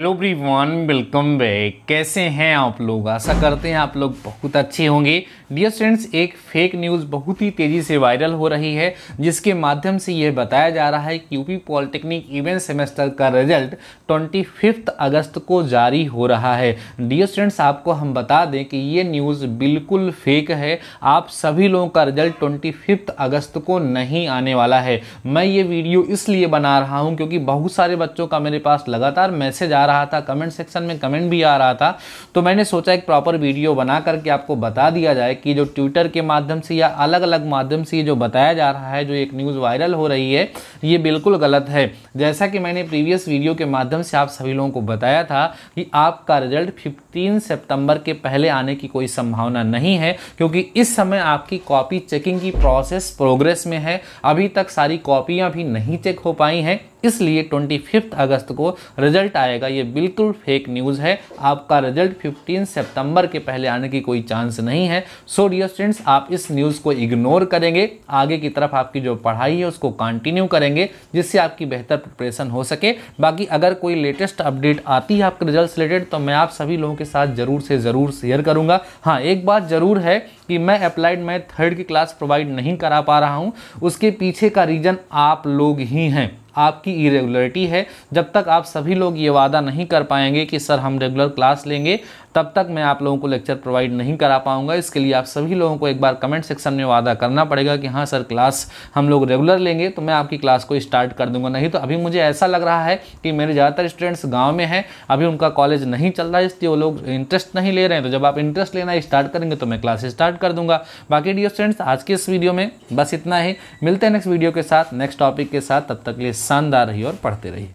hello one welcome back कैसे हैं आप लोग आशा करते हैं आप लोग बहुत अच्छे होंगे डियर स्टूडेंट्स एक फेक न्यूज़ बहुत ही तेज़ी से वायरल हो रही है जिसके माध्यम से ये बताया जा रहा है कि यूपी पॉलिटेक्निक इवेंट सेमेस्टर का रिजल्ट ट्वेंटी फिफ्थ अगस्त को जारी हो रहा है डियर स्टूडेंट्स आपको हम बता दें कि ये न्यूज़ बिल्कुल फेक है आप सभी लोगों का रिजल्ट ट्वेंटी अगस्त को नहीं आने वाला है मैं ये वीडियो इसलिए बना रहा हूँ क्योंकि बहुत सारे बच्चों का मेरे पास लगातार मैसेज आ आ रहा था कमेंट सेक्शन में कमेंट भी आ रहा था तो मैंने सोचा एक प्रॉपर वीडियो बना करके आपको बता दिया जाए कि जो ट्विटर के माध्यम से या अलग अलग माध्यम से जो बताया जा रहा है जो एक न्यूज़ वायरल हो रही है ये बिल्कुल गलत है जैसा कि मैंने प्रीवियस वीडियो के माध्यम से आप सभी लोगों को बताया था कि आपका रिजल्ट फिफ्टीन सितंबर के पहले आने की कोई संभावना नहीं है क्योंकि इस समय आपकी कॉपी चेकिंग की प्रोसेस प्रोग्रेस में है अभी तक सारी कॉपियाँ भी नहीं चेक हो पाई हैं इसलिए ट्वेंटी अगस्त को रिजल्ट आएगा ये बिल्कुल फेक न्यूज़ है आपका रिजल्ट फिफ्टीन सितंबर के पहले आने की कोई चांस नहीं है सो डियर स्टूडेंट्स आप इस न्यूज़ को इग्नोर करेंगे आगे की तरफ आपकी जो पढ़ाई है उसको कंटिन्यू करेंगे जिससे आपकी बेहतर प्रिपरेशन हो सके बाकी अगर कोई लेटेस्ट अपडेट आती है आपके रिजल्ट रिलेटेड तो मैं आप सभी लोगों के साथ ज़रूर से ज़रूर शेयर करूँगा हाँ एक बात ज़रूर है कि मैं अप्लाइड मैथ थर्ड की क्लास प्रोवाइड नहीं करा पा रहा हूँ उसके पीछे का रीज़न आप लोग ही हैं आपकी इरेगुलरिटी है जब तक आप सभी लोग ये वादा नहीं कर पाएंगे कि सर हम रेगुलर क्लास लेंगे तब तक मैं आप लोगों को लेक्चर प्रोवाइड नहीं करा पाऊंगा इसके लिए आप सभी लोगों को एक बार कमेंट सेक्शन में वादा करना पड़ेगा कि हाँ सर क्लास हम लोग रेगुलर लेंगे तो मैं आपकी क्लास को स्टार्ट कर दूंगा नहीं तो अभी मुझे ऐसा लग रहा है कि मेरे ज़्यादातर स्टूडेंट्स गाँव में हैं अभी उनका कॉलेज नहीं चल रहा है इसलिए वो लोग इंटरेस्ट नहीं ले रहे हैं तो जब आप इंटरेस्ट लेना स्टार्ट करेंगे तो मैं क्लास स्टार्ट कर दूंगा बाकी डियर स्टूडेंट्स आज के इस वीडियो में बस इतना ही मिलते हैं नेक्स्ट वीडियो के साथ नेक्स्ट टॉपिक के साथ तब तक लिए शानदार रही और पढ़ते रहिए